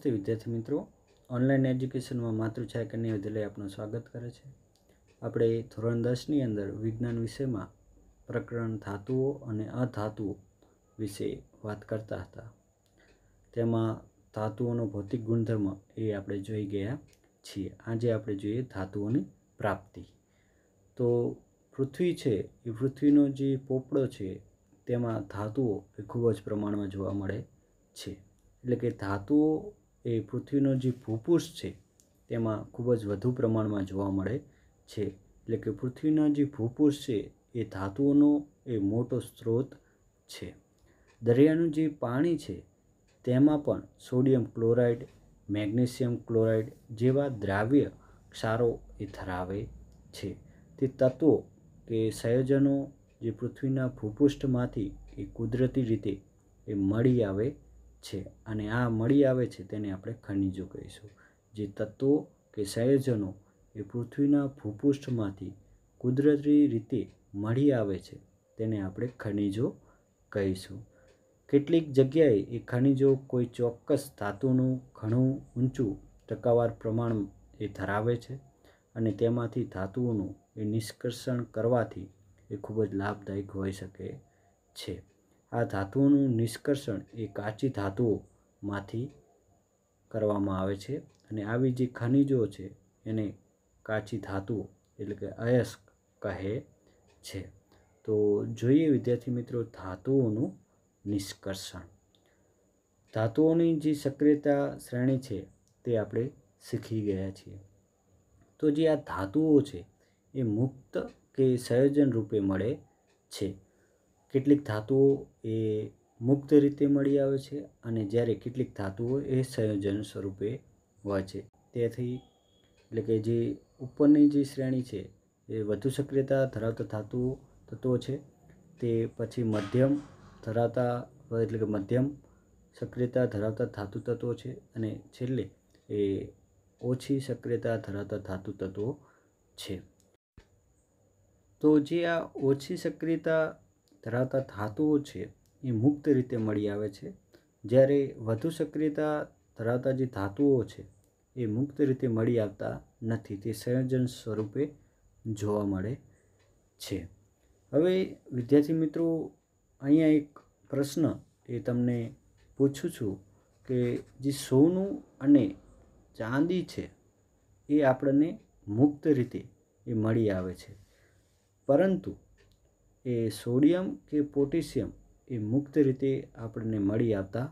નમસ્તે વિદ્યાર્થી મિત્રો ઓનલાઈન એજ્યુકેશનમાં માતૃછાયા કન્યા વિદ્યાલય આપનું સ્વાગત કરે છે આપણે ધોરણ દસની અંદર વિજ્ઞાન વિષયમાં પ્રકરણ ધાતુઓ અને અધાતુઓ વિશે વાત કરતા હતા તેમાં ધાતુઓનો ભૌતિક ગુણધર્મ એ આપણે જોઈ ગયા છીએ આજે આપણે જોઈએ ધાતુઓની પ્રાપ્તિ તો પૃથ્વી છે એ પૃથ્વીનો જે પોપડો છે તેમાં ધાતુઓ એ ખૂબ જ પ્રમાણમાં જોવા મળે છે એટલે કે ધાતુઓ એ પૃથ્વીનો જે ભૂપુષ છે તેમાં ખૂબ જ વધુ પ્રમાણમાં જોવા મળે છે એટલે કે પૃથ્વીનો જે ભૂપુષ છે એ ધાતુઓનો એ મોટો સ્ત્રોત છે દરિયાનું જે પાણી છે તેમાં પણ સોડિયમ ક્લોરાઇડ મેગ્નેશિયમ ક્લોરાઇડ જેવા દ્રાવ્ય ક્ષારો એ ધરાવે છે તે તત્વો કે સંયોજનો જે પૃથ્વીના ભૂપૃષ્ઠમાંથી એ કુદરતી રીતે એ મળી આવે છે અને આ મળી આવે છે તેને આપણે ખનિજો કહીશું જે તત્વો કે સંયોજનો એ પૃથ્વીના ભૂપૃષ્ઠમાંથી કુદરતી રીતે મળી આવે છે તેને આપણે ખનિજો કહીશું કેટલીક જગ્યાએ એ ખનિજો કોઈ ચોક્કસ ધાતુનું ઘણું ઊંચું ટકાવાર પ્રમાણ એ ધરાવે છે અને તેમાંથી ધાતુઓનું એ નિષ્કર્ષણ કરવાથી એ ખૂબ જ લાભદાયક હોઈ શકે છે આ ધાતુઓનું નિષ્કર્ષણ એ કાચી ધાતુઓમાંથી કરવામાં આવે છે અને આવી જે ખનિજો છે એને કાચી ધાતુઓ એટલે કે અયસ્ક કહે છે તો જોઈએ વિદ્યાર્થી મિત્રો ધાતુઓનું નિષ્કર્ષણ ધાતુઓની જે સક્રિયતા શ્રેણી છે તે આપણે શીખી ગયા છીએ તો જે આ ધાતુઓ છે એ મુક્ત કે સંયોજન રૂપે મળે છે કેટલીક ધાતુઓ એ મુક્ત રીતે મળી આવે છે અને જ્યારે કેટલીક ધાતુઓ એ સંયોજન સ્વરૂપે હોય છે તેથી એટલે કે જે ઉપરની જે શ્રેણી છે એ વધુ સક્રિયતા ધરાવતા ધાતુઓ તત્વો છે તે પછી મધ્યમ ધરાવતા એટલે કે મધ્યમ સક્રિયતા ધરાવતા ધાતુ તત્વો છે અને છેલ્લે એ ઓછી સક્રિયતા ધરાવતા ધાતુ તત્વો છે તો જે આ ઓછી સક્રિયતા ધરાવતા ધાતુઓ છે એ મુક્ત રીતે મળી આવે છે જ્યારે વધુ સક્રિયતા ધરાવતા જે ધાતુઓ છે એ મુક્ત રીતે મળી આવતા નથી તે સંયોજન સ્વરૂપે જોવા મળે છે હવે વિદ્યાર્થી મિત્રો અહીંયા એક પ્રશ્ન એ તમને પૂછું છું કે જે સોનું અને ચાંદી છે એ આપણને મુક્ત રીતે એ મળી આવે છે પરંતુ એ સોડિયમ કે પોટેશિયમ એ મુક્ત રીતે આપણને મળી આવતા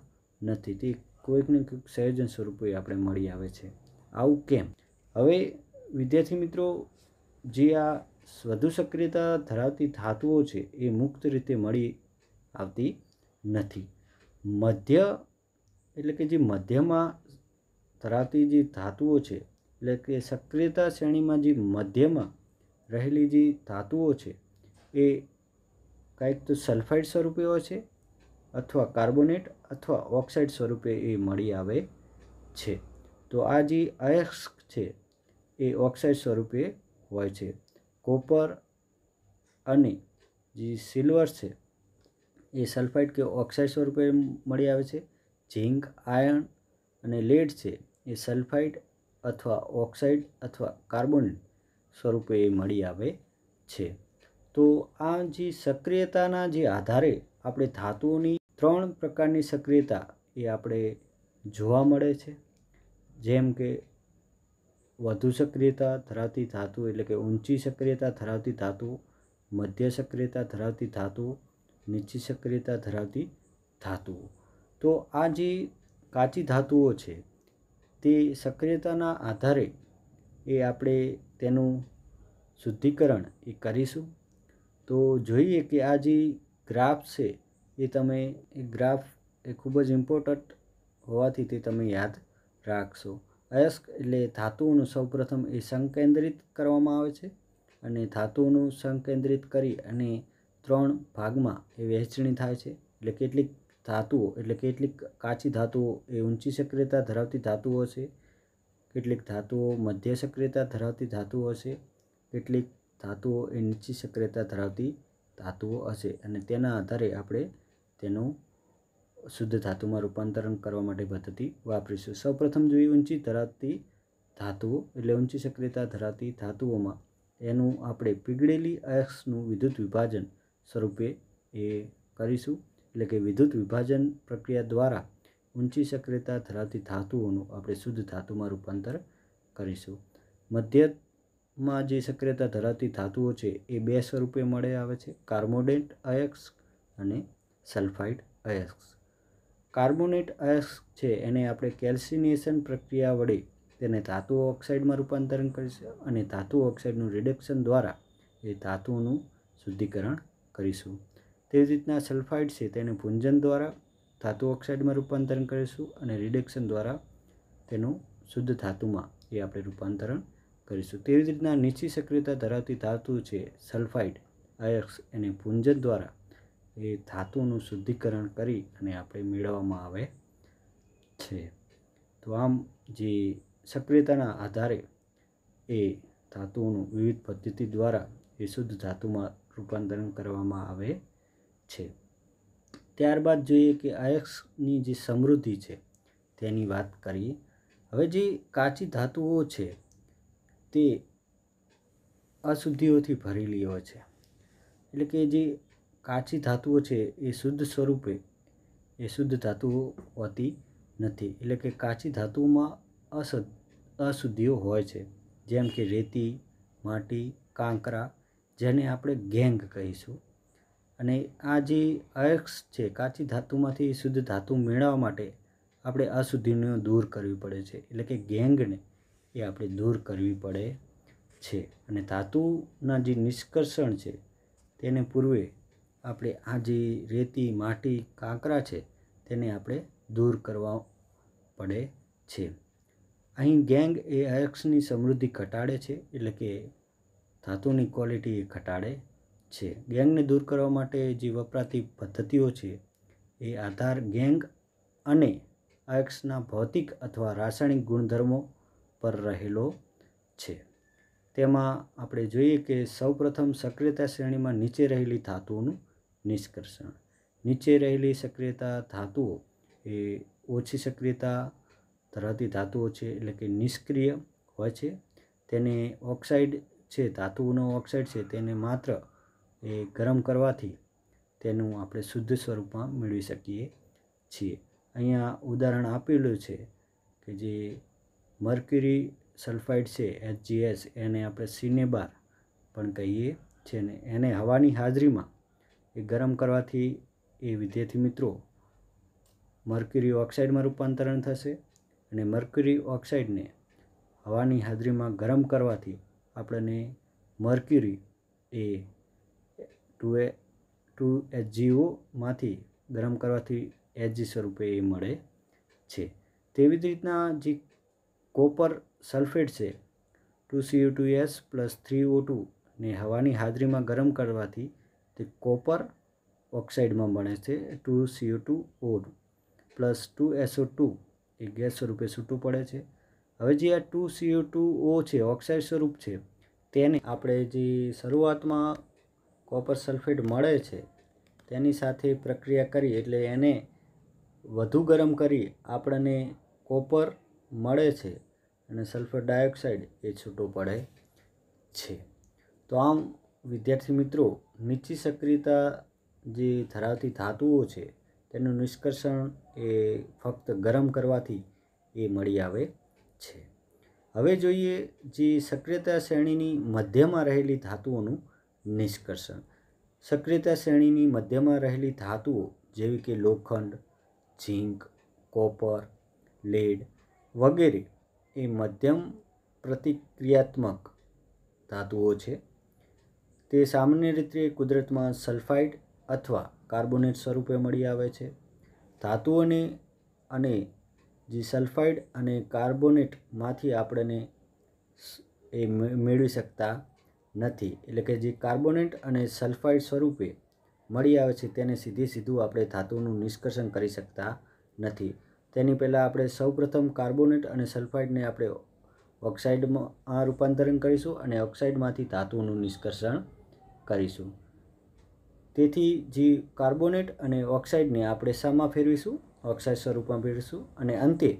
નથી તે કોઈકને કોઈક સંયોજન સ્વરૂપે આપણે મળી આવે છે આવું કેમ હવે વિદ્યાર્થી મિત્રો જે આ વધુ સક્રિયતા ધરાવતી ધાતુઓ છે એ મુક્ત રીતે મળી આવતી નથી મધ્ય એટલે કે જે મધ્યમાં ધરાવતી જે ધાતુઓ છે એટલે કે સક્રિયતા શ્રેણીમાં જે મધ્યમાં રહેલી જે ધાતુઓ છે એ કાંઈક તો સલ્ફાઇડ સ્વરૂપે હોય છે અથવા કાર્બોનેટ અથવા ઓક્સાઇડ સ્વરૂપે એ મળી આવે છે તો આ જે અયસ્ક છે એ ઓક્સાઇડ સ્વરૂપે હોય છે કોપર અને જે સિલ્વર છે એ સલ્ફાઇડ કે ઓક્સાઇડ સ્વરૂપે મળી આવે છે ઝીંક આયર્ન અને લેડ છે એ સલ્ફાઇડ અથવા ઓક્સાઇડ અથવા કાર્બોનેટ સ્વરૂપે એ મળી આવે છે તો આ જે સક્રિયતાના જે આધારે આપણે ધાતુઓની ત્રણ પ્રકારની સક્રિયતા એ આપણે જોવા મળે છે જેમ કે વધુ સક્રિયતા ધરાવતી ધાતુ એટલે કે ઊંચી સક્રિયતા ધરાવતી ધાતુ મધ્ય સક્રિયતા ધરાવતી ધાતુ નીચી સક્રિયતા ધરાવતી ધાતુઓ તો આ જે કાચી ધાતુઓ છે તે સક્રિયતાના આધારે એ આપણે તેનું શુદ્ધિકરણ એ કરીશું તો જોઈએ કે આ જે ગ્રાફ છે એ તમે એ ગ્રાફ એ ખૂબ જ ઇમ્પોર્ટન્ટ હોવાથી તે તમે યાદ રાખશો અયસ્ક એટલે ધાતુઓનું સૌપ્રથમ એ સંકેન્દ્રિત કરવામાં આવે છે અને ધાતુઓનું સંકેન્દ્રિત કરી અને ત્રણ ભાગમાં એ વહેંચણી થાય છે એટલે કેટલીક ધાતુઓ એટલે કેટલીક કાચી ધાતુઓ એ ઊંચી સક્રિયતા ધરાવતી ધાતુઓ છે કેટલીક ધાતુઓ મધ્ય સક્રિયતા ધરાવતી ધાતુઓ છે કેટલીક ધાતુઓ એ નીચી સક્રિયતા ધરાવતી ધાતુઓ હશે અને તેના આધારે આપણે તેનું શુદ્ધ ધાતુમાં રૂપાંતરણ કરવા માટે પદ્ધતિ વાપરીશું સૌપ્રથમ જોઈએ ઊંચી ધરાવતી ધાતુઓ એટલે ઊંચી સક્રિયતા ધરાવતી ધાતુઓમાં એનું આપણે પીગળેલી અયક્ષનું વિદ્યુત વિભાજન સ્વરૂપે એ કરીશું એટલે કે વિદ્યુત વિભાજન પ્રક્રિયા દ્વારા ઊંચી સક્રિયતા ધરાવતી ધાતુઓનું આપણે શુદ્ધ ધાતુમાં રૂપાંતર કરીશું મધ્ય માં જે સક્રિયતા ધરાવતી ધાતુઓ છે એ બે સ્વરૂપે મળે આવે છે કાર્બોનેટ અયસ્ક અને સલ્ફાઇડ અયક્સ કાર્બોનેટ અયક્સ છે એને આપણે કેલ્સિનેશન પ્રક્રિયા વડે તેને ધાતુ ઓક્સાઇડમાં રૂપાંતરણ કરીશું અને ધાતુ ઓક્સાઇડનું રિડક્શન દ્વારા એ ધાતુઓનું શુદ્ધિકરણ કરીશું તેવી રીતના સલ્ફાઇડ છે તેને ભૂંજન દ્વારા ધાતુ ઓક્સાઇડમાં રૂપાંતરણ કરીશું અને રિડક્શન દ્વારા તેનું શુદ્ધ ધાતુમાં એ આપણે રૂપાંતરણ કરીશું તેવી જ રીતના નીચી સક્રિયતા ધરાવતી ધાતુ છે સલ્ફાઇડ અયક્ષ એને પૂંજન દ્વારા એ ધાતુનું શુદ્ધિકરણ કરી અને આપણે મેળવવામાં આવે છે તો આમ જે સક્રિયતાના આધારે એ ધાતુઓનું વિવિધ પદ્ધતિ દ્વારા એ શુદ્ધ ધાતુમાં રૂપાંતરણ કરવામાં આવે છે ત્યારબાદ જોઈએ કે આયર્સની જે સમૃદ્ધિ છે તેની વાત કરીએ હવે જે કાચી ધાતુઓ છે તે અશુદ્ધિઓથી ભરેલી હોય છે એટલે કે જે કાચી ધાતુઓ છે એ શુદ્ધ સ્વરૂપે એ શુદ્ધ ધાતુઓ હોતી નથી એટલે કે કાચી ધાતુઓમાં અસદ અશુદ્ધિઓ હોય છે જેમ કે રેતી માટી કાંકરા જેને આપણે ગેંગ કહીશું અને આ જે અયક્ષ છે કાચી ધાતુમાંથી શુદ્ધ ધાતુ મેળવવા માટે આપણે અશુદ્ધિને દૂર કરવી પડે છે એટલે કે ગેંગને એ આપણે દૂર કરવી પડે છે અને ધાતુના જે નિષ્કર્ષણ છે તેને પૂર્વે આપણે આ જે રેતી માટી કાંકરા છે તેને આપણે દૂર કરવા પડે છે અહીં ગેંગ એ અયક્ષની સમૃદ્ધિ ઘટાડે છે એટલે કે ધાતુની ક્વોલિટી એ ઘટાડે છે ગેંગને દૂર કરવા માટે જે વપરાતી પદ્ધતિઓ છે એ આધાર ગેંગ અને અયક્ષના ભૌતિક અથવા રાસાયણિક ગુણધર્મો પર રહેલો છે તેમાં આપણે જોઈએ કે સૌપ્રથમ સક્રિયતા શ્રેણીમાં નીચે રહેલી ધાતુઓનું નિષ્કર્ષણ નીચે રહેલી સક્રિયતા ધાતુઓ એ ઓછી સક્રિયતા ધરાવતી ધાતુઓ છે એટલે કે નિષ્ક્રિય હોય છે તેને ઓક્સાઇડ છે ધાતુઓનો ઓક્સાઇડ છે તેને માત્ર એ ગરમ કરવાથી તેનું આપણે શુદ્ધ સ્વરૂપમાં મેળવી શકીએ છીએ અહીંયા ઉદાહરણ આપેલું છે કે જે મર્ક્યુરી સલ્ફાઇડ છે એચજીએસ એને આપણે સિનેબાર પણ કહીએ છીએ ને એને હવાની હાજરીમાં એ ગરમ કરવાથી એ વિદ્યાર્થી મિત્રો મર્ક્યુરી ઓક્સાઇડમાં રૂપાંતરણ થશે અને મર્ક્યુરી ઓક્સાઇડને હવાની હાજરીમાં ગરમ કરવાથી આપણને મર્ક્યુરી એ ટુ એ ટુ એચ જીઓમાંથી ગરમ કરવાથી એચજી સ્વરૂપે એ મળે છે તેવી જ રીતના જે કોપર સલ્ફેટ છે two C U two S plus three O two ને હવાની હાજરીમાં ગરમ કરવાથી તે કોપર ઓક્સાઇડમાં બને છે two C U two O plus two S O two એ ગેસ સ્વરૂપે છૂટું પડે છે હવે જે આ ટુ સીયુ ટુ ઓ છે ઓક્સાઇડ સ્વરૂપ છે તેને આપણે જે શરૂઆતમાં કોપર સલ્ફેટ મળે છે તેની સાથે પ્રક્રિયા કરી એટલે એને વધુ ગરમ કરી આપણને કોપર મળે છે અને સલ્ફર ડાયોક્સાઇડ એ છૂટો પડે છે તો આમ વિદ્યાર્થી મિત્રો નીચી સક્રિયતા જે ધરાવતી ધાતુઓ છે તેનું નિષ્કર્ષણ એ ફક્ત ગરમ કરવાથી એ મળી આવે છે હવે જોઈએ જે સક્રિયતા શ્રેણીની મધ્યમાં રહેલી ધાતુઓનું નિષ્કર્ષણ સક્રિયતા શ્રેણીની મધ્યમાં રહેલી ધાતુઓ જેવી કે લોખંડ ઝીંક કોપર લેડ વગેરે એ મધ્યમ પ્રતિક્રિયાત્મક ધાતુઓ છે તે સામાન્ય રીતે કુદરતમાં સલ્ફાઇડ અથવા કાર્બોનેટ સ્વરૂપે મળી આવે છે ધાતુઓને અને જે સલ્ફાઇડ અને કાર્બોનેટમાંથી આપણને એ મેળવી શકતા નથી એટલે કે જે કાર્બોનેટ અને સલ્ફાઇડ સ્વરૂપે મળી આવે છે તેને સીધે સીધું આપણે ધાતુનું નિષ્કર્ષણ કરી શકતા નથી તેની પહેલાં આપણે સૌપ્રથમ કાર્બોનેટ અને સલ્ફાઇડને આપણે ઓક્સાઇડમાં રૂપાંતરણ કરીશું અને ઓક્સાઇડમાંથી ધાતુનું નિષ્કર્ષણ કરીશું તેથી જે કાર્બોનેટ અને ઓક્સાઇડને આપણે શામાં ફેરવીશું ઓક્સાઇડ સ્વરૂપમાં ફેરવીશું અને અંતે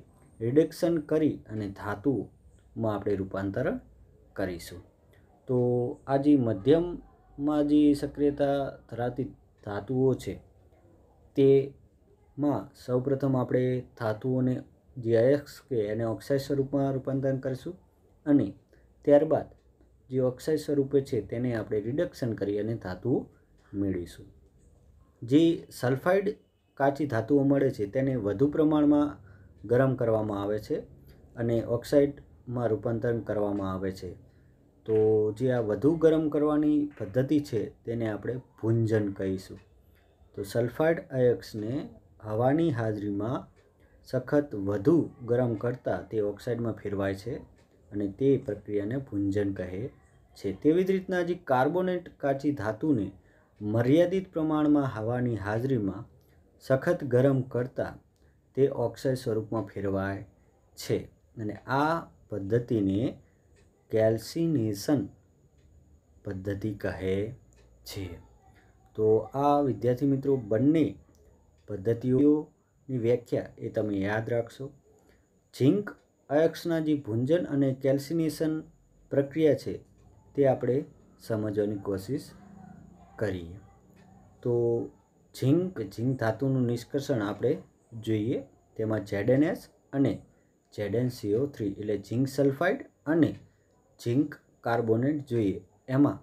રિડક્શન કરી અને ધાતુમાં આપણે રૂપાંતરણ કરીશું તો આ જે મધ્યમમાં જે સક્રિયતા ધરાવતી ધાતુઓ છે તે માં સૌપ્રથમ આપણે ધાતુઓને જે અયક્ષ કે એને ઓક્સાઇડ સ્વરૂપમાં રૂપાંતરણ કરીશું અને ત્યારબાદ જે ઓક્સાઇડ સ્વરૂપે છે તેને આપણે રિડક્શન કરી અને ધાતુઓ મેળવીશું જે સલ્ફાઇડ કાચી ધાતુઓ મળે છે તેને વધુ પ્રમાણમાં ગરમ કરવામાં આવે છે અને ઓક્સાઇડમાં રૂપાંતરણ કરવામાં આવે છે તો જે આ વધુ ગરમ કરવાની પદ્ધતિ છે તેને આપણે ભૂંજન કહીશું તો સલ્ફાઇડ અયક્ષને હવાની હાજરીમાં સખત વધુ ગરમ કરતાં તે ઓક્સાઇડમાં ફેરવાય છે અને તે પ્રક્રિયાને ભૂંજન કહે છે તેવી જ રીતના જે કાર્બોનેટ કાચી ધાતુને મર્યાદિત પ્રમાણમાં હવાની હાજરીમાં સખત ગરમ કરતાં તે ઓક્સાઇડ સ્વરૂપમાં ફેરવાય છે અને આ પદ્ધતિને કેલ્સિનેશન પદ્ધતિ કહે છે તો આ વિદ્યાર્થી મિત્રો બંને પદ્ધતિઓની વ્યાખ્યા એ તમે યાદ રાખશો ઝિંક અયક્ષના જે ભુંજન અને કેલ્સિનેશન પ્રક્રિયા છે તે આપણે સમજવાની કોશિશ કરીએ તો ઝિંક ઝિંક ધાતુનું નિષ્કર્ષણ આપણે જોઈએ તેમાં ઝેડએનએસ અને ઝેડએનસીઓ થ્રી એટલે ઝિંક સલ્ફાઇડ અને ઝિંક કાર્બોનેટ જોઈએ એમાં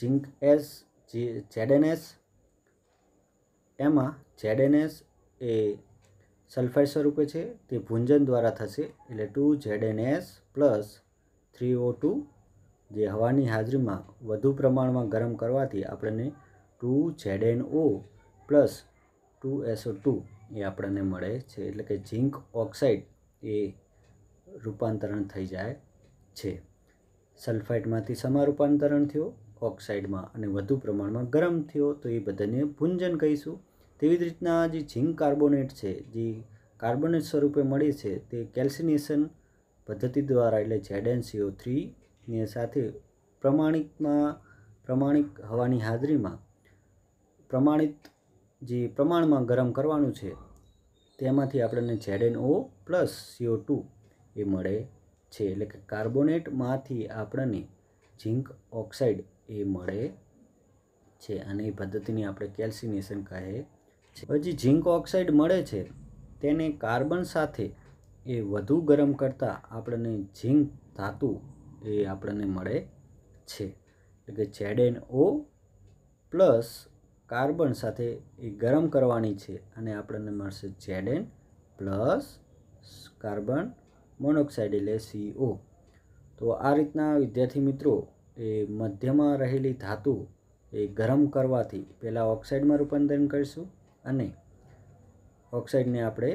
ઝિંક એસ ઝેડએનએસ એમાં ઝેડએનએસ એ સલ્ફાઇડ સ્વરૂપે છે તે ભુંજન દ્વારા થશે એટલે two Z N S plus three O two જે હવાની હાજરીમાં વધુ પ્રમાણમાં ગરમ કરવાથી આપણને two Z N O plus two S O two એ આપણને મળે છે એટલે કે ઝિંક ઓક્સાઇડ એ રૂપાંતરણ થઈ જાય છે સલ્ફાઇડમાંથી રૂપાંતરણ થયો ઓક્સાઇડમાં અને વધુ પ્રમાણમાં ગરમ થયો તો એ બધાને ભુંજન કહીશું તેવી જ રીતના જે ઝીંક કાર્બોનેટ છે જે કાર્બોનેટ સ્વરૂપે મળે છે તે કેલ્સિનેશન પદ્ધતિ દ્વારા એટલે ઝેડએનસીઓ થ્રીને સાથે પ્રમાણિકમાં પ્રમાણિક હવાની હાજરીમાં પ્રમાણિત જે પ્રમાણમાં ગરમ કરવાનું છે તેમાંથી આપણને ઓ પ્લસ સીઓ ટુ એ મળે છે એટલે કે કાર્બોનેટમાંથી આપણને ઝીંક ઓક્સાઇડ એ મળે છે અને એ પદ્ધતિને આપણે કેલ્સિનેશન કહે હજી ઝીંક ઓક્સાઇડ મળે છે તેને કાર્બન સાથે એ વધુ ગરમ કરતાં આપણને ઝીંક ધાતુ એ આપણને મળે છે એટલે કે ઝેડ ઓ પ્લસ કાર્બન સાથે એ ગરમ કરવાની છે અને આપણને મળશે Z N plus carbon monoxide એટલે સીઓ તો આ રીતના વિદ્યાર્થી મિત્રો એ મધ્યમાં રહેલી ધાતુ એ ગરમ કરવાથી પહેલાં ઓક્સાઇડમાં રૂપાંતરણ કરીશું અને ઓક્સાઇડને આપણે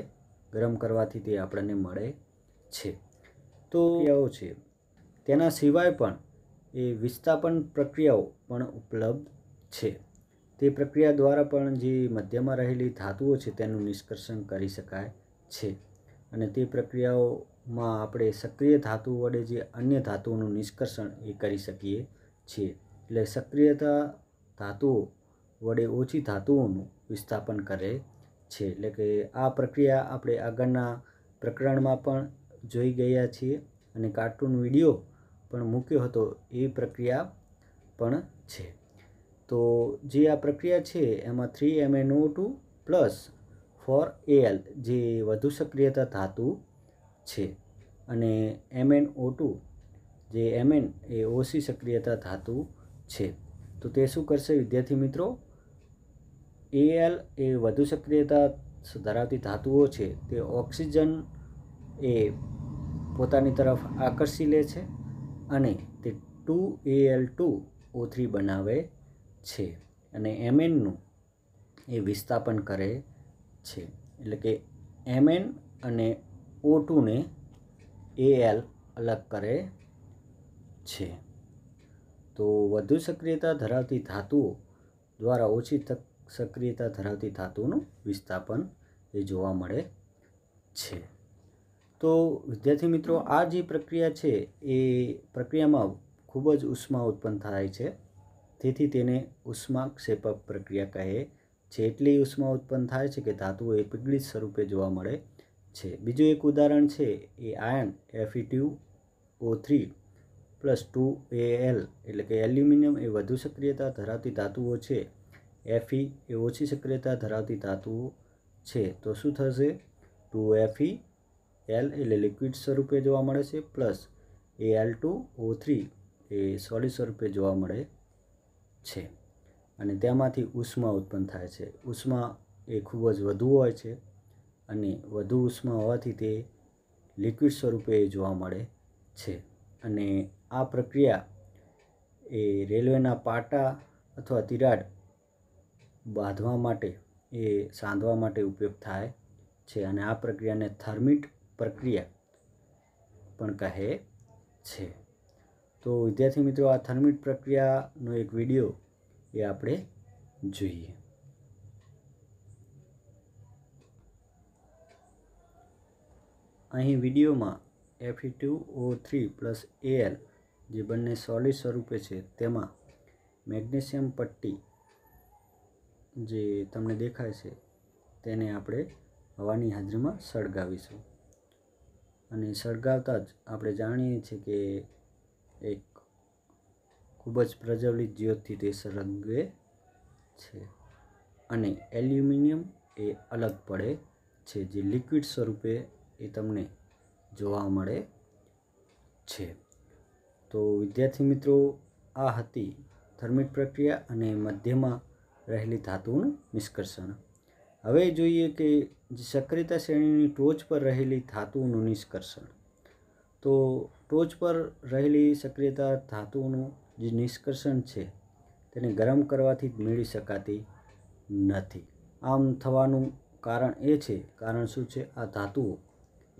ગરમ કરવાથી તે આપણને મળે છે તો ક્રિયાઓ છે તેના સિવાય પણ એ વિસ્થાપન પ્રક્રિયાઓ પણ ઉપલબ્ધ છે તે પ્રક્રિયા દ્વારા પણ જે મધ્યમાં રહેલી ધાતુઓ છે તેનું નિષ્કર્ષણ કરી શકાય છે અને તે પ્રક્રિયાઓમાં આપણે સક્રિય ધાતુ વડે જે અન્ય ધાતુઓનું નિષ્કર્ષણ એ કરી શકીએ છીએ એટલે સક્રિયતા ધાતુઓ વડે ઓછી ધાતુઓનું વિસ્થાપન કરે છે એટલે કે આ પ્રક્રિયા આપણે આગળના પ્રકરણમાં પણ જોઈ ગયા છીએ અને કાર્ટૂન વિડીયો પણ મૂક્યો હતો એ પ્રક્રિયા પણ છે તો જે આ પ્રક્રિયા છે એમાં three M N O two plus four L જે વધુ સક્રિયતા ધાતુ છે અને એમએન ઓ ટુ જે એન એ ઓછી સક્રિયતા ધાતુ છે તો તે શું કરશે વિદ્યાર્થી મિત્રો એએલ એ વધુ સક્રિયતા ધરાવતી ધાતુઓ છે તે ઓક્સિજન એ પોતાની તરફ આકર્ષી લે છે અને તે two L two O three બનાવે છે અને એમએનનું એ વિસ્થાપન કરે છે એટલે કે એમએન અને ઓ ટુને એલ અલગ કરે છે તો વધુ સક્રિયતા ધરાવતી ધાતુઓ દ્વારા ઓછી તક સક્રિયતા ધરાવતી ધાતુનું વિસ્થાપન એ જોવા મળે છે તો વિદ્યાર્થી મિત્રો આ જે પ્રક્રિયા છે એ પ્રક્રિયામાં ખૂબ જ ઉષ્મા ઉત્પન્ન થાય છે તેથી તેને ઉષ્માક્ષેપક પ્રક્રિયા કહે છે એટલી ઉષ્મા ઉત્પન્ન થાય છે કે ધાતુઓ એ પીગળિત સ્વરૂપે જોવા મળે છે બીજું એક ઉદાહરણ છે એ આયન F E two O three plus two A L એટલે કે એલ્યુમિનિયમ એ વધુ સક્રિયતા ધરાવતી ધાતુઓ છે એફઈ એ ઓછી સક્રિયતા ધરાવતી ધાતુઓ છે તો શું થશે ટુ એફઈ એલ એટલે લિક્વિડ સ્વરૂપે જોવા મળે છે plus A L two O three એ સોલિડ સ્વરૂપે જોવા મળે છે અને તેમાંથી ઉષ્મા ઉત્પન્ન થાય છે ઉષ્મા એ ખૂબ જ વધુ હોય છે અને વધુ ઉષ્મા હોવાથી તે લિક્વિડ સ્વરૂપે જોવા મળે છે અને આ પ્રક્રિયા એ રેલવેના પાટા અથવા તિરાડ બાંધવા માટે એ સાંધવા માટે ઉપયોગ થાય છે અને આ પ્રક્રિયાને થર્મિટ પ્રક્રિયા પણ કહે છે તો વિદ્યાર્થી મિત્રો આ થર્મિટ પ્રક્રિયાનો એક વિડીયો એ આપણે જોઈએ અહીં વિડીયોમાં F two O three plus L જે બંને સોલિડ સ્વરૂપે છે તેમાં મેગ્નેશિયમ પટ્ટી જે તમને દેખાય છે તેને આપણે હવાની હાજરીમાં સળગાવીશું અને સળગાવતા જ આપણે જાણીએ છીએ કે એક ખૂબ જ પ્રજ્વલિત જ્યોતથી તે સળગે છે અને એલ્યુમિનિયમ એ અલગ પડે છે જે લિક્વિડ સ્વરૂપે એ તમને જોવા મળે છે તો વિદ્યાર્થી મિત્રો આ હતી થર્મિટ પ્રક્રિયા અને મધ્યમાં રહેલી ધાતુનું નિષ્કર્ષણ હવે જોઈએ કે સક્રિયતા શ્રેણીની ટોચ પર રહેલી ધાતુનું નિષ્કર્ષણ તો ટોચ પર રહેલી સક્રિયતા ધાતુનું જે નિષ્કર્ષણ છે તેને ગરમ કરવાથી જ મેળવી શકાતી નથી આમ થવાનું કારણ એ છે કારણ શું છે આ ધાતુઓ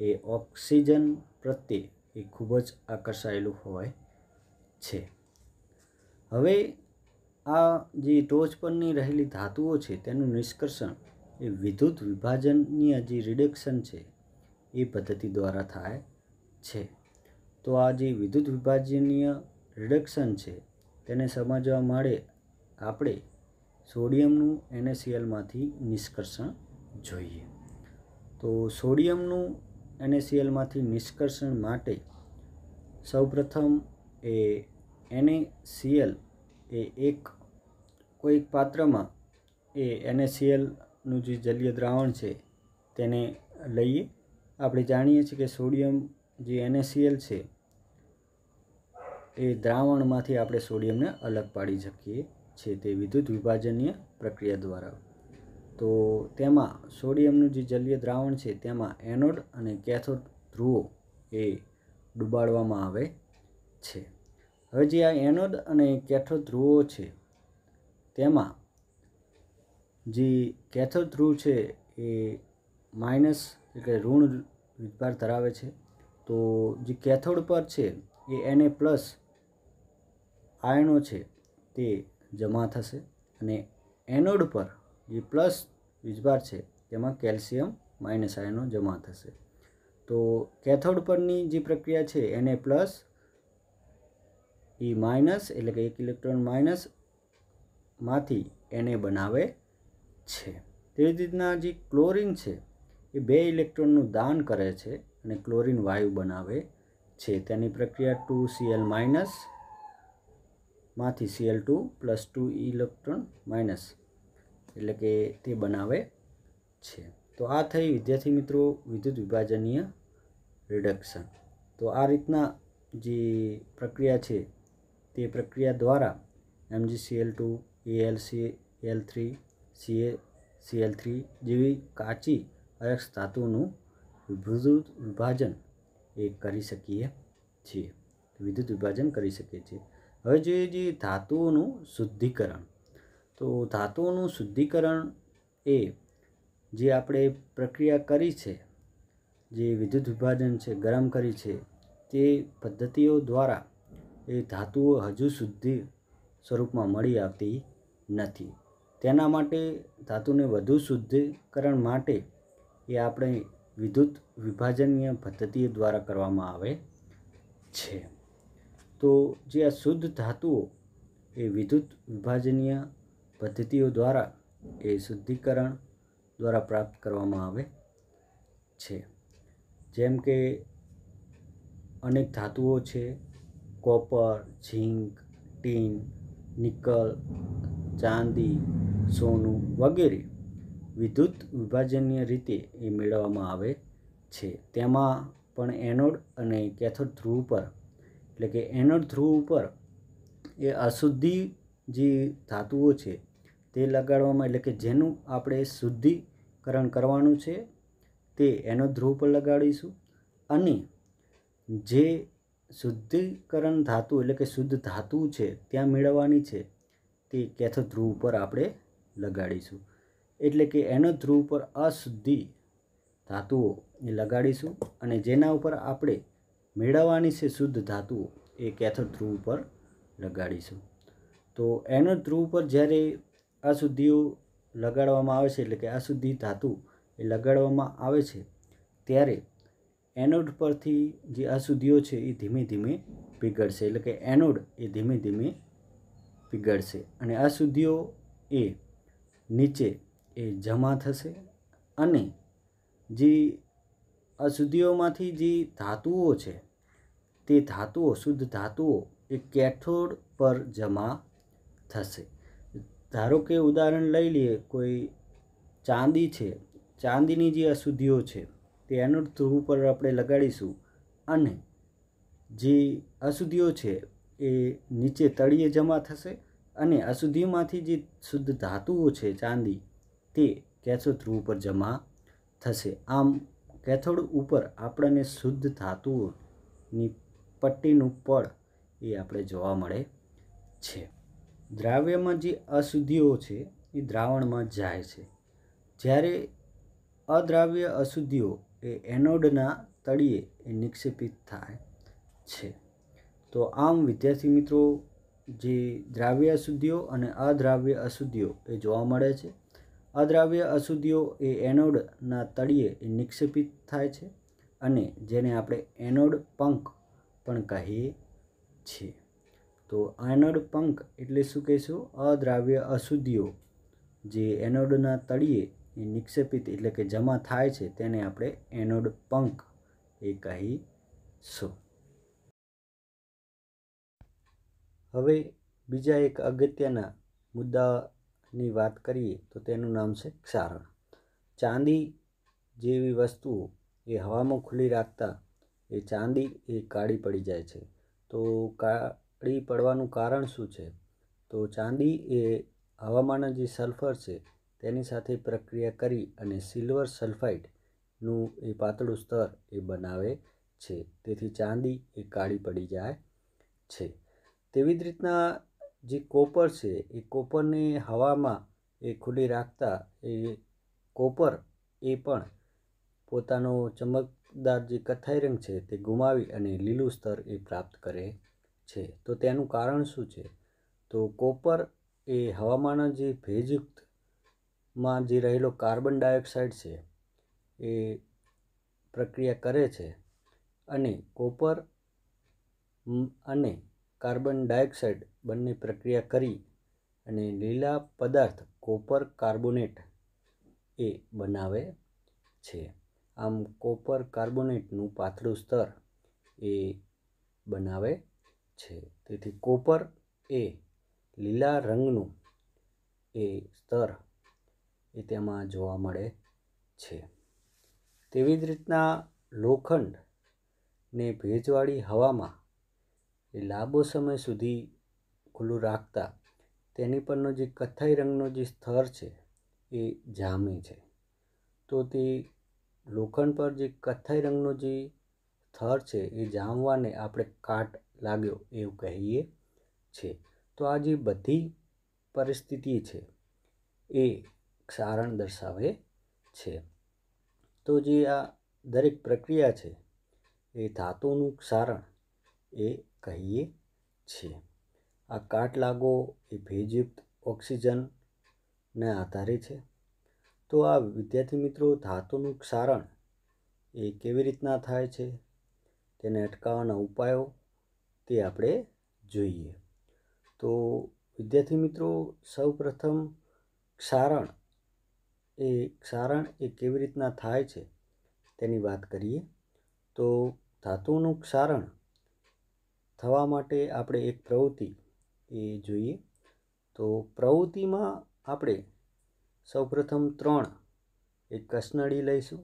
એ ઓક્સિજન પ્રત્યે એ ખૂબ જ આકર્ષાયેલું હોય છે હવે આ જે ટોચ પરની રહેલી ધાતુઓ છે તેનું નિષ્કર્ષણ એ વિદ્યુત વિભાજનની જે રિડક્શન છે એ પદ્ધતિ દ્વારા થાય છે તો આ જે વિદ્યુત વિભાજનીય રિડક્શન છે તેને સમજવા માટે આપણે સોડિયમનું એનએસીએલમાંથી નિષ્કર્ષણ જોઈએ તો સોડિયમનું એનએસીએલમાંથી નિષ્કર્ષણ માટે સૌપ્રથમ એ એનએસીએલ એ એક કોઈક પાત્રમાં એ એનએસીએલનું જે જલીય દ્રાવણ છે તેને લઈએ આપણે જાણીએ છીએ કે સોડિયમ જે એનએસીએલ છે એ દ્રાવણમાંથી આપણે સોડિયમને અલગ પાડી શકીએ છીએ તે વિદ્યુત વિભાજનીય પ્રક્રિયા દ્વારા તો તેમાં સોડિયમનું જે જલીય દ્રાવણ છે તેમાં એનોડ અને કેથોડ ધ્રુવો એ ડૂબાડવામાં આવે છે હવે જે આ એનોડ અને કેથોડ ધ્રુવો છે તેમાં જે કેથોડ ધ્રુવ છે એ માઇનસ એટલે ઋણ વિભાર ધરાવે છે તો જે કેથોડ પર છે એ એને પ્લસ આયનો છે તે જમા થશે અને એનોડ પર જે પ્લસ વીજભાર છે તેમાં કેલ્શિયમ માઇનસ આયનો જમા થશે તો કેથોડ પરની જે પ્રક્રિયા છે એને પ્લસ ઈ e માઇનસ એટલે કે એક ઇલેક્ટ્રોન માઇનસમાંથી એને બનાવે છે તેવી જ રીતના જે ક્લોરિન છે એ બે ઇલેક્ટ્રોનનું દાન કરે છે અને ક્લોરિન વાયુ બનાવે છે તેની પ્રક્રિયા ટુ સીએલ માઇનસ માંથી C L two plus two electron minus એટલે કે તે બનાવે છે તો આ થઈ વિદ્યાર્થી મિત્રો વિદ્યુત વિભાજનીય રિડક્શન તો આ રીતના જે પ્રક્રિયા છે તે પ્રક્રિયા દ્વારા MG CL two ALC L three CA CL three જેવી કાચી અયક્ષ ધાતુનું વિદ્યુત વિભાજન એ કરી શકીએ છીએ વિદ્યુત વિભાજન કરી શકીએ છીએ હવે જોઈએ જે ધાતુઓનું શુદ્ધિકરણ તો ધાતુઓનું શુદ્ધિકરણ એ જે આપણે પ્રક્રિયા કરી છે જે વિદ્યુત વિભાજન છે ગરમ કરી છે તે પદ્ધતિઓ દ્વારા એ ધાતુઓ હજુ સુધી સ્વરૂપમાં મળી આવતી નથી તેના માટે ધાતુને વધુ શુદ્ધિકરણ માટે એ આપણે વિદ્યુત વિભાજનીય પદ્ધતિઓ દ્વારા કરવામાં આવે છે તો જે આ શુદ્ધ ધાતુઓ એ વિદ્યુત વિભાજનીય પદ્ધતિઓ દ્વારા એ શુદ્ધિકરણ દ્વારા પ્રાપ્ત કરવામાં આવે છે જેમ કે અનેક ધાતુઓ છે કોપર ઝીંક ટીન નિકલ ચાંદી સોનું વગેરે વિદ્યુત વિભાજનીય રીતે એ મેળવવામાં આવે છે તેમાં પણ એનોડ અને કેથોડ ધ્રુવ પર એટલે કે એનોડ ધ્રુવ ઉપર એ અશુદ્ધિ જે ધાતુઓ છે તે લગાડવામાં એટલે કે જેનું આપણે શુદ્ધિકરણ કરવાનું છે તે એનો ધ્રુવ પર લગાડીશું અને જે શુદ્ધિકરણ ધાતુ એટલે કે શુદ્ધ ધાતુ છે ત્યાં મેળવવાની છે તે કેથો ધ્રુવ પર આપણે લગાડીશું એટલે કે એનો ધ્રુવ પર અશુદ્ધિ ધાતુઓ એ લગાડીશું અને જેના ઉપર આપણે મેળવવાની છે શુદ્ધ ધાતુઓ એ કેથોડ ધ્રુવ પર લગાડીશું તો એનો ધ્રુવ પર જ્યારે અશુદ્ધિઓ લગાડવામાં આવે છે એટલે કે અશુદ્ધિ ધાતુ એ લગાડવામાં આવે છે ત્યારે એનોડ પરથી જે અશુદ્ધિઓ છે એ ધીમે ધીમે પીગળશે એટલે કે એનોડ એ ધીમે ધીમે પીગળશે અને અશુદ્ધિઓ એ નીચે એ જમા થશે અને જે અશુદ્ધિઓમાંથી જે ધાતુઓ છે તે ધાતુઓ શુદ્ધ ધાતુઓ એ કેથોડ પર જમા થશે ધારો કે ઉદાહરણ લઈ લઈએ કોઈ ચાંદી છે ચાંદીની જે અશુદ્ધિઓ છે તે ધ્રુવ પર આપણે લગાડીશું અને જે અશુદ્ધિઓ છે એ નીચે તળીએ જમા થશે અને અશુદ્ધિમાંથી જે શુદ્ધ ધાતુઓ છે ચાંદી તે કેથોડ ધ્રુવ પર જમા થશે આમ કેથોડ ઉપર આપણને શુદ્ધ ધાતુઓની પટ્ટીનું પળ એ આપણે જોવા મળે છે દ્રાવ્યમાં જે અશુદ્ધિઓ છે એ દ્રાવણમાં જાય છે જ્યારે અદ્રાવ્ય અશુદ્ધિઓ એ એનોડના તળિયે એ નિક્ષેપિત થાય છે તો આમ વિદ્યાર્થી મિત્રો જે દ્રાવ્ય અશુદ્ધિઓ અને અદ્રાવ્ય અશુદ્ધિઓ એ જોવા મળે છે અદ્રાવ્ય અશુદ્ધિઓ એ એનોડના તળિયે એ નિક્ષેપિત થાય છે અને જેને આપણે એનોડ પંખ પણ કહીએ છીએ તો એનોડ પંખ એટલે શું કહીશું અદ્રાવ્ય અશુદ્ધિઓ જે એનોડના તળિયે એ નિક્ષેપિત એટલે કે જમા થાય છે તેને આપણે એનોડ પંખ એ કહીશું હવે બીજા એક અગત્યના મુદ્દાની વાત કરીએ તો તેનું નામ છે ક્ષારણ ચાંદી જેવી વસ્તુઓ એ હવામાં ખુલ્લી રાખતા એ ચાંદી એ કાળી પડી જાય છે તો કાળી પડવાનું કારણ શું છે તો ચાંદી એ હવામાંના જે સલ્ફર છે તેની સાથે પ્રક્રિયા કરી અને સિલ્વર સલ્ફાઇડનું એ પાતળું સ્તર એ બનાવે છે તેથી ચાંદી એ કાળી પડી જાય છે તેવી જ રીતના જે કોપર છે એ કોપરને હવામાં એ ખુલ્લી રાખતા એ કોપર એ પણ પોતાનો ચમકદાર જે કથાઈ રંગ છે તે ગુમાવી અને લીલું સ્તર એ પ્રાપ્ત કરે છે તો તેનું કારણ શું છે તો કોપર એ હવામાનના જે ભેજયુક્ત માં જે રહેલો કાર્બન ડાયોક્સાઇડ છે એ પ્રક્રિયા કરે છે અને કોપર અને કાર્બન ડાયોક્સાઇડ બંને પ્રક્રિયા કરી અને લીલા પદાર્થ કોપર કાર્બોનેટ એ બનાવે છે આમ કોપર કાર્બોનેટનું પાતળું સ્તર એ બનાવે છે તેથી કોપર એ લીલા રંગનું એ સ્તર એ તેમાં જોવા મળે છે તેવી જ રીતના લોખંડને ભેજવાળી હવામાં એ લાંબો સમય સુધી ખુલ્લું રાખતા તેની પરનો જે કથ્થાઈ રંગનો જે સ્તર છે એ જામે છે તો તે લોખંડ પર જે કથ્થાઈ રંગનો જે સ્થળ છે એ જામવાને આપણે કાટ લાગ્યો એવું કહીએ છે તો આ જે બધી પરિસ્થિતિ છે એ ક્ષારણ દર્શાવે છે તો જે આ દરેક પ્રક્રિયા છે એ ધાતુનું ક્ષારણ એ કહીએ છીએ આ કાટ લાગો એ ભેજયુક્ત ઓક્સિજનને આધારે છે તો આ વિદ્યાર્થી મિત્રો ધાતુનું ક્ષારણ એ કેવી રીતના થાય છે તેને અટકાવવાના ઉપાયો તે આપણે જોઈએ તો વિદ્યાર્થી મિત્રો સૌપ્રથમ ક્ષારણ એ ક્ષારણ એ કેવી રીતના થાય છે તેની વાત કરીએ તો ધાતુનું ક્ષારણ થવા માટે આપણે એક પ્રવૃત્તિ એ જોઈએ તો પ્રવૃત્તિમાં આપણે સૌપ્રથમ ત્રણ એક કસનળી લઈશું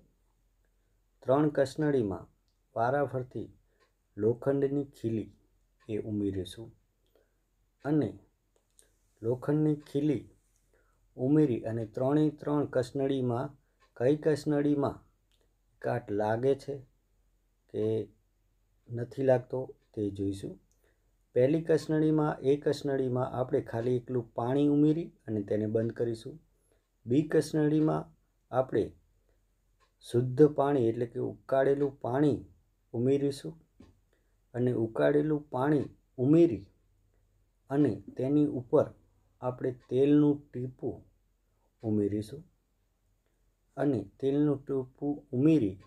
ત્રણ કસનળીમાં વારાફરતી લોખંડની ખીલી એ ઉમેરીશું અને લોખંડની ખીલી ઉમેરી અને ત્રણે ત્રણ કસનળીમાં કઈ કસનળીમાં કાટ લાગે છે કે નથી લાગતો તે જોઈશું પહેલી કસનળીમાં એ કસનળીમાં આપણે ખાલી એકલું પાણી ઉમેરી અને તેને બંધ કરીશું બી કસનળીમાં આપણે શુદ્ધ પાણી એટલે કે ઉકાળેલું પાણી ઉમેરીશું અને ઉકાળેલું પાણી ઉમેરી અને તેની ઉપર આપણે તેલનું ટીપું ઉમેરીશું અને તેલનું ટૂપું ઉમેરી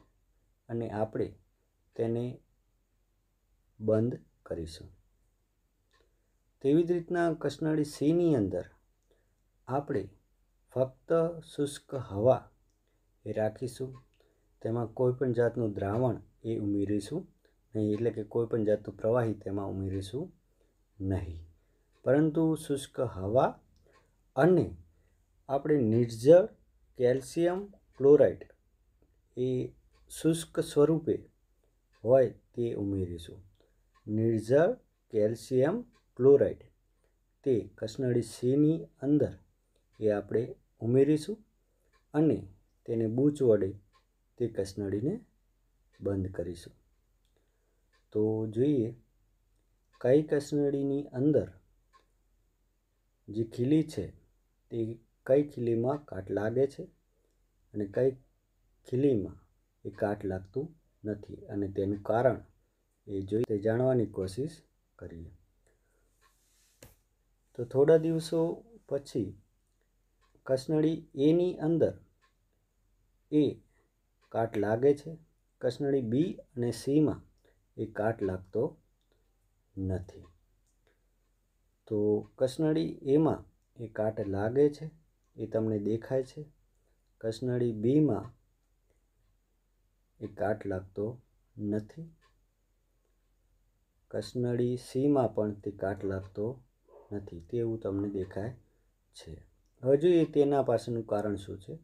અને આપણે તેને બંધ કરીશું તેવી જ રીતના કસનળી સીની અંદર આપણે ફક્ત શુષ્ક હવા એ રાખીશું તેમાં કોઈપણ જાતનું દ્રાવણ એ ઉમેરીશું નહીં એટલે કે કોઈપણ જાતનું પ્રવાહી તેમાં ઉમેરીશું નહીં પરંતુ શુષ્ક હવા અને આપણે નિર્જળ કેલ્શિયમ ક્લોરાઇડ એ શુષ્ક સ્વરૂપે હોય તે ઉમેરીશું નિર્જળ કેલ્શિયમ ક્લોરાઇડ તે કસનળી સીની અંદર એ આપણે ઉમેરીશું અને તેને બૂચ વડે તે કસનળીને બંધ કરીશું તો જોઈએ કઈ કસનળીની અંદર જે ખીલી છે તે કઈ ખીલીમાં કાટ લાગે છે અને કઈ ખીલીમાં એ કાટ લાગતું નથી અને તેનું કારણ એ જોઈ તે જાણવાની કોશિશ કરીએ તો થોડા દિવસો પછી કસનળી એની અંદર એ કાટ લાગે છે કસનળી બી અને સીમાં એ કાટ લાગતો નથી તો કસનળી એમાં એ કાટ લાગે છે એ તમને દેખાય છે કસનળી બીમાં એ કાટ લાગતો નથી કસનળી સીમાં પણ તે કાટ લાગતો નથી તેવું તમને દેખાય છે હજુ એ તેના પાસેનું કારણ શું છે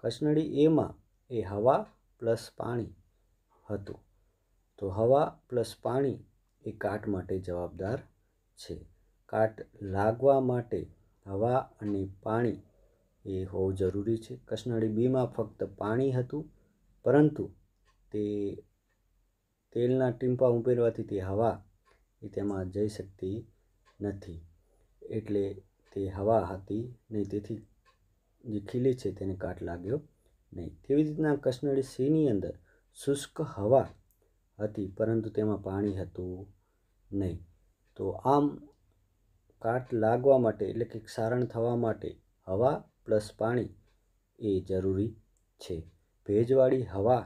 કસનળી એમાં એ હવા પ્લસ પાણી હતું તો હવા પ્લસ પાણી એ કાટ માટે જવાબદાર છે કાટ લાગવા માટે હવા અને પાણી એ હોવું જરૂરી છે કસનળી બીમાં ફક્ત પાણી હતું પરંતુ તે તેલના ટીમ્પા ઉમેરવાથી તે હવા એ તેમાં જઈ શકતી નથી એટલે તે હવા હતી નહીં તેથી જે ખીલી છે તેને કાટ લાગ્યો નહીં તેવી રીતના કસનળી સીની અંદર શુષ્ક હવા હતી પરંતુ તેમાં પાણી હતું નહીં તો આમ કાટ લાગવા માટે એટલે કે સારણ થવા માટે હવા પ્લસ પાણી એ જરૂરી છે ભેજવાળી હવા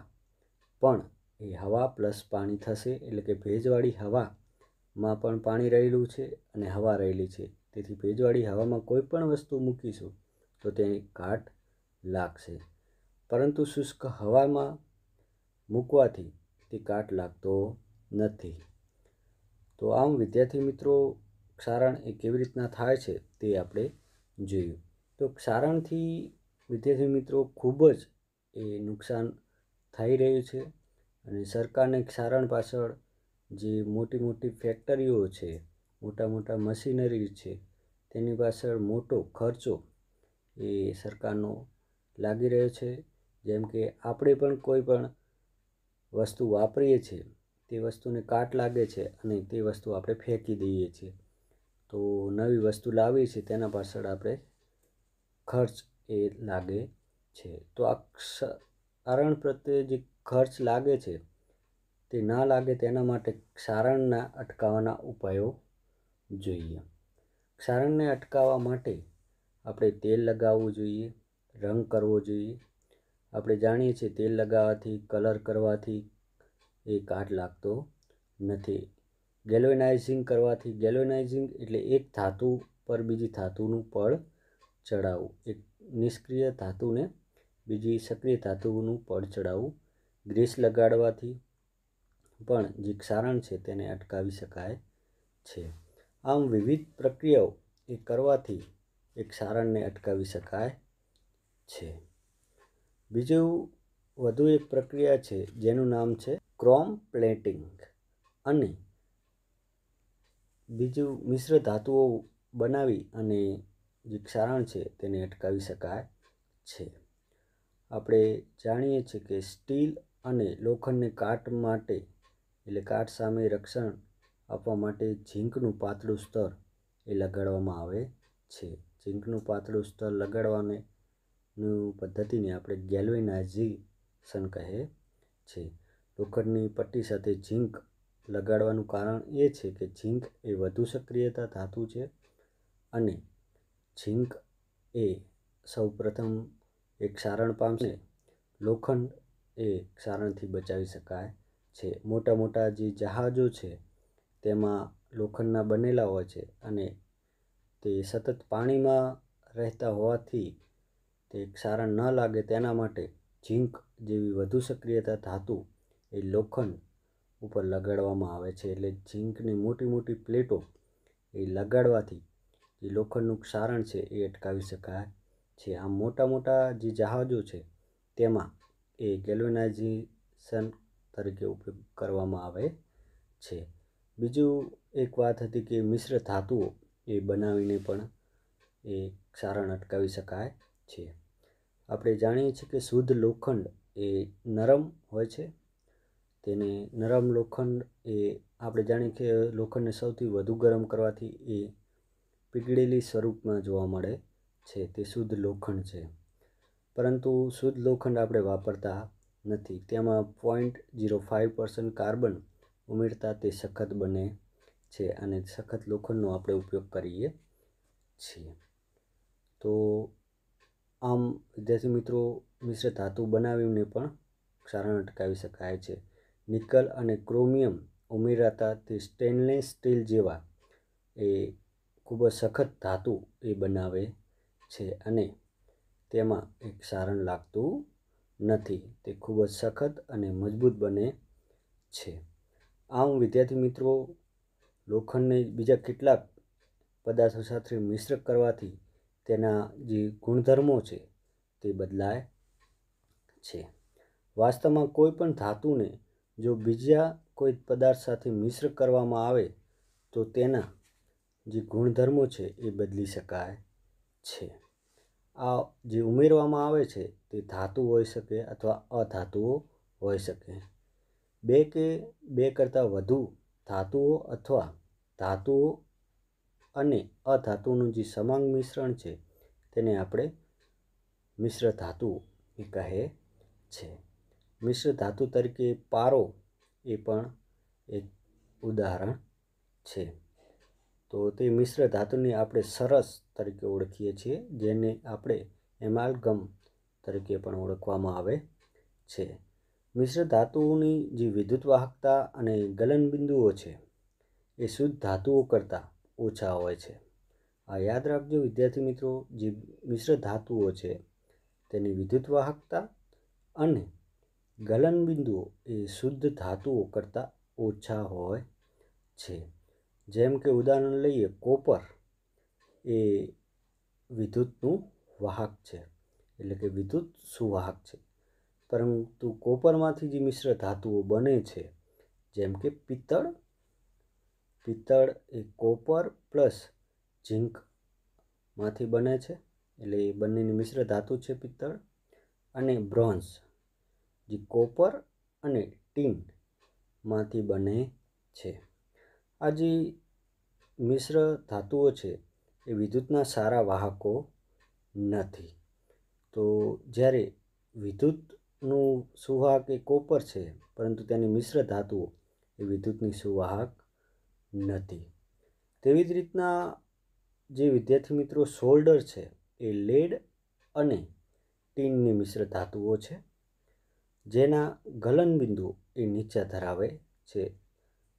પણ એ હવા પ્લસ પાણી થશે એટલે કે ભેજવાળી હવામાં પણ પાણી રહેલું છે અને હવા રહેલી છે તેથી ભેજવાળી હવામાં કોઈ પણ વસ્તુ મૂકીશું તો તેને કાટ લાગશે પરંતુ શુષ્ક હવામાં મૂકવાથી તે કાટ લાગતો નથી તો આમ વિદ્યાર્થી મિત્રો ક્ષારણ એ કેવી રીતના થાય છે તે આપણે જોયું તો ક્ષારણથી વિદ્યાર્થી મિત્રો ખૂબ જ એ નુકસાન થઈ રહ્યું છે અને સરકારને ક્ષારણ પાછળ જે મોટી મોટી ફેક્ટરીઓ છે મોટા મોટા મશીનરી છે તેની પાછળ મોટો ખર્ચો એ સરકારનો લાગી રહ્યો છે જેમ કે આપણે પણ કોઈ પણ વસ્તુ વાપરીએ છીએ તે વસ્તુને કાટ લાગે છે અને તે વસ્તુ આપણે ફેંકી દઈએ છીએ તો નવી વસ્તુ લાવીએ છીએ તેના પાછળ આપણે ખર્ચ એ લાગે છે તો આ સારણ પ્રત્યે જે ખર્ચ લાગે છે તે ના લાગે તેના માટે ક્ષારણના અટકાવવાના ઉપાયો જોઈએ ક્ષારણને અટકાવવા માટે આપણે તેલ લગાવવું જોઈએ રંગ કરવો જોઈએ આપણે જાણીએ છીએ તેલ લગાવવાથી કલર કરવાથી એ કાટ લાગતો નથી ગેલોનાઇઝિંગ કરવાથી ગેલોનાઇઝિંગ એટલે એક ધાતુ પર બીજી ધાતુનું પડ ચડાવવું એક નિષ્ક્રિય ધાતુને બીજી સક્રિય ધાતુનું પડ ચડાવવું ગ્રીસ લગાડવાથી પણ જે ક્ષારણ છે તેને અટકાવી શકાય છે આમ વિવિધ પ્રક્રિયાઓ એ કરવાથી એ ક્ષારણને અટકાવી શકાય છે બીજું વધુ એક પ્રક્રિયા છે જેનું નામ છે ક્રોમ પ્લેટિંગ અને બીજું મિશ્ર ધાતુઓ બનાવી અને જે ક્ષારણ છે તેને અટકાવી શકાય છે આપણે જાણીએ છીએ કે સ્ટીલ અને લોખંડને કાટ માટે એટલે કાટ સામે રક્ષણ આપવા માટે ઝીંકનું પાતળું સ્તર એ લગાડવામાં આવે છે ઝીંકનું પાતળું સ્તર લગાડવાને પદ્ધતિને આપણે ગેલ્વેનાઇઝેશન કહે છે લોખંડની પટ્ટી સાથે ઝીંક લગાડવાનું કારણ એ છે કે ઝીંક એ વધુ સક્રિયતા ધાતુ છે અને ઝીંક એ સૌપ્રથમ એ ક્ષારણ પામશે લોખંડ એ ક્ષારણથી બચાવી શકાય છે મોટા મોટા જે જહાજો છે તેમાં લોખંડના બનેલા હોય છે અને તે સતત પાણીમાં રહેતા હોવાથી તે ક્ષારણ ન લાગે તેના માટે ઝીંક જેવી વધુ સક્રિયતા ધાતુ એ લોખંડ ઉપર લગાડવામાં આવે છે એટલે ઝીંકની મોટી મોટી પ્લેટો એ લગાડવાથી જે લોખંડનું ક્ષારણ છે એ અટકાવી શકાય છે આ મોટા મોટા જે જહાજો છે તેમાં એ ગેલ્વેનાઇઝેશન તરીકે ઉપયોગ કરવામાં આવે છે બીજું એક વાત હતી કે મિશ્ર ધાતુઓ એ બનાવીને પણ એ ક્ષારણ અટકાવી શકાય છે આપણે જાણીએ છીએ કે શુદ્ધ લોખંડ એ નરમ હોય છે તેને નરમ લોખંડ એ આપણે જાણીએ કે લોખંડને સૌથી વધુ ગરમ કરવાથી એ પીગળેલી સ્વરૂપમાં જોવા મળે છે તે શુદ્ધ લોખંડ છે પરંતુ શુદ્ધ લોખંડ આપણે વાપરતા નથી તેમાં point zero five percent carbon ઉમેરતા તે સખત બને છે અને સખત લોખંડનો આપણે ઉપયોગ કરીએ છીએ તો આમ વિદ્યાર્થી મિત્રો મિશ્ર ધાતુ બનાવીને પણ ક્ષારણ અટકાવી શકાય છે નિકલ અને ક્રોમિયમ ઉમેરાતા તે સ્ટેનલેસ સ્ટીલ જેવા એ ખૂબ જ સખત ધાતુ એ બનાવે છે અને તેમાં એક સારણ લાગતું નથી તે ખૂબ જ સખત અને મજબૂત બને છે આમ વિદ્યાર્થી મિત્રો લોખંડને બીજા કેટલાક પદાર્થો સાથે મિશ્ર કરવાથી તેના જે ગુણધર્મો છે તે બદલાય છે વાસ્તવમાં કોઈ પણ ધાતુને જો બીજા કોઈ પદાર્થ સાથે મિશ્ર કરવામાં આવે તો તેના જે ગુણધર્મો છે એ બદલી શકાય છે આ જે ઉમેરવામાં આવે છે તે ધાતુ હોઈ શકે અથવા અધાતુઓ હોઈ શકે બે કે બે કરતાં વધુ ધાતુઓ અથવા ધાતુઓ અને અધાતુનું જે સમાંગ મિશ્રણ છે તેને આપણે મિશ્ર ધાતુ એ કહે છે મિશ્ર ધાતુ તરીકે પારો એ પણ એક ઉદાહરણ છે તો તે મિશ્ર ધાતુને આપણે સરસ તરીકે ઓળખીએ છીએ જેને આપણે એમાલગમ તરીકે પણ ઓળખવામાં આવે છે મિશ્ર ધાતુઓની જે વિદ્યુત વાહકતા અને ગલનબિંદુઓ છે એ શુદ્ધ ધાતુઓ કરતાં ઓછા હોય છે આ યાદ રાખજો વિદ્યાર્થી મિત્રો જે મિશ્ર ધાતુઓ છે તેની વિદ્યુત વાહકતા અને ગલનબિંદુઓ એ શુદ્ધ ધાતુઓ કરતાં ઓછા હોય છે જેમ કે ઉદાહરણ લઈએ કોપર એ વિદ્યુતનું વાહક છે એટલે કે વિદ્યુત સુવાહક છે પરંતુ કોપરમાંથી જે મિશ્ર ધાતુઓ બને છે જેમ કે પિત્તળ પિત્તળ એ કોપર પ્લસ ઝીંકમાંથી બને છે એટલે એ બંનેની મિશ્ર ધાતુ છે પિત્તળ અને બ્રોન્ઝ જે કોપર અને ટીનમાંથી બને છે આ જે મિશ્ર ધાતુઓ છે એ વિદ્યુતના સારા વાહકો નથી તો જ્યારે વિદ્યુતનું સુવાહક એ કોપર છે પરંતુ તેની મિશ્ર ધાતુઓ એ વિદ્યુતની સુવાહક નથી તેવી જ રીતના જે વિદ્યાર્થી મિત્રો સોલ્ડર છે એ લેડ અને ટીનની મિશ્ર ધાતુઓ છે જેના ગલનબિંદુ એ નીચા ધરાવે છે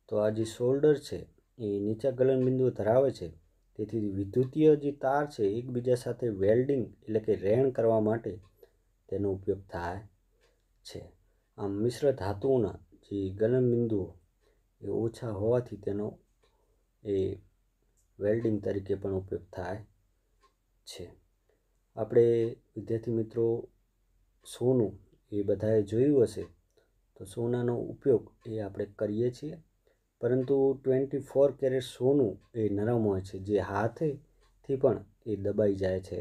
તો આ જે શોલ્ડર છે એ નીચા બિંદુઓ ધરાવે છે તેથી વિદ્યુતીય જે તાર છે એકબીજા સાથે વેલ્ડિંગ એટલે કે રેણ કરવા માટે તેનો ઉપયોગ થાય છે આમ મિશ્ર ધાતુઓના જે બિંદુઓ એ ઓછા હોવાથી તેનો એ વેલ્ડિંગ તરીકે પણ ઉપયોગ થાય છે આપણે વિદ્યાર્થી મિત્રો સોનું એ બધાએ જોયું હશે તો સોનાનો ઉપયોગ એ આપણે કરીએ છીએ પરંતુ ટ્વેન્ટી ફોર કેરેટ સોનું એ નરમ હોય છે જે હાથેથી પણ એ દબાઈ જાય છે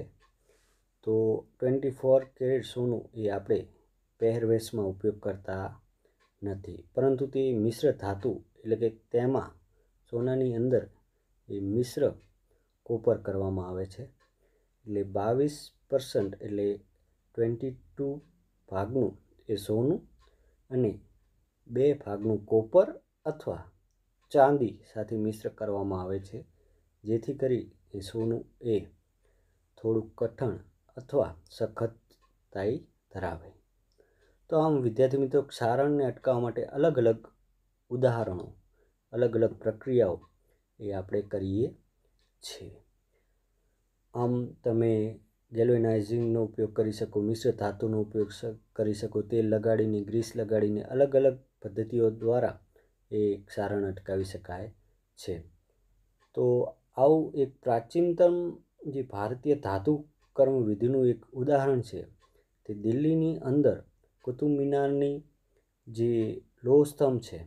તો ટ્વેન્ટી ફોર કેરેટ સોનું એ આપણે પહેરવેશમાં ઉપયોગ કરતા નથી પરંતુ તે મિશ્ર ધાતુ એટલે કે તેમાં સોનાની અંદર એ મિશ્ર કોપર કરવામાં આવે છે એટલે બાવીસ પર્સન્ટ એટલે ટ્વેન્ટી ટુ ભાગનું એ સોનું અને બે ભાગનું કોપર અથવા ચાંદી સાથે મિશ્ર કરવામાં આવે છે જેથી કરી એ સોનું એ થોડું કઠણ અથવા સખતતાઈ ધરાવે તો આમ વિદ્યાર્થી મિત્રો ક્ષારણને અટકાવવા માટે અલગ અલગ ઉદાહરણો અલગ અલગ પ્રક્રિયાઓ એ આપણે કરીએ છીએ આમ તમે ગેલોનાઇઝિંગનો ઉપયોગ કરી શકો મિશ્ર ધાતુનો ઉપયોગ કરી શકો તેલ લગાડીને ગ્રીસ લગાડીને અલગ અલગ પદ્ધતિઓ દ્વારા એ ક્ષારણ અટકાવી શકાય છે તો આવું એક પ્રાચીનતમ જે ભારતીય ધાતુ કર્મ વિધિનું એક ઉદાહરણ છે તે દિલ્હીની અંદર કુતુબ મિનારની જે લોહસ્તંભ છે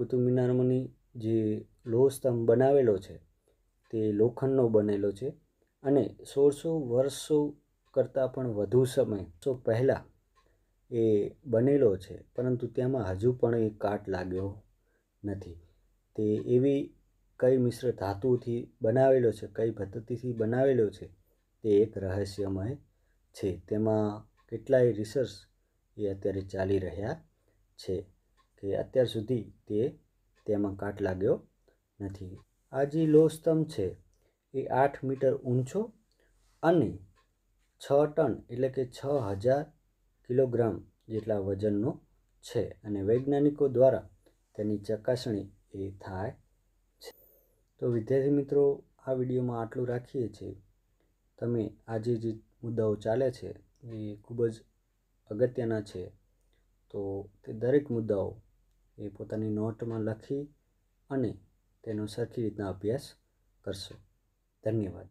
કુતુબ મિનારની જે લોહ સ્તંભ બનાવેલો છે તે લોખંડનો બનેલો છે અને સોળસો વર્ષો કરતાં પણ વધુ સમય સો પહેલાં એ બનેલો છે પરંતુ તેમાં હજુ પણ એ કાટ લાગ્યો નથી તે એવી કઈ મિશ્ર ધાતુથી બનાવેલો છે કઈ પદ્ધતિથી બનાવેલો છે તે એક રહસ્યમય છે તેમાં કેટલાય રિસર્ચ એ અત્યારે ચાલી રહ્યા છે કે અત્યાર સુધી તે તેમાં કાટ લાગ્યો નથી આ જે લોહસ્તંભ છે એ આઠ મીટર ઊંચો અને છ ટન એટલે કે છ હજાર કિલોગ્રામ જેટલા વજનનો છે અને વૈજ્ઞાનિકો દ્વારા તેની ચકાસણી એ થાય છે તો વિદ્યાર્થી મિત્રો આ વિડીયોમાં આટલું રાખીએ છીએ તમે આજે જે મુદ્દાઓ ચાલે છે એ ખૂબ જ અગત્યના છે તો તે દરેક મુદ્દાઓ એ પોતાની નોટમાં લખી અને તેનો સરખી રીતના અભ્યાસ કરશો ધન્યવાદ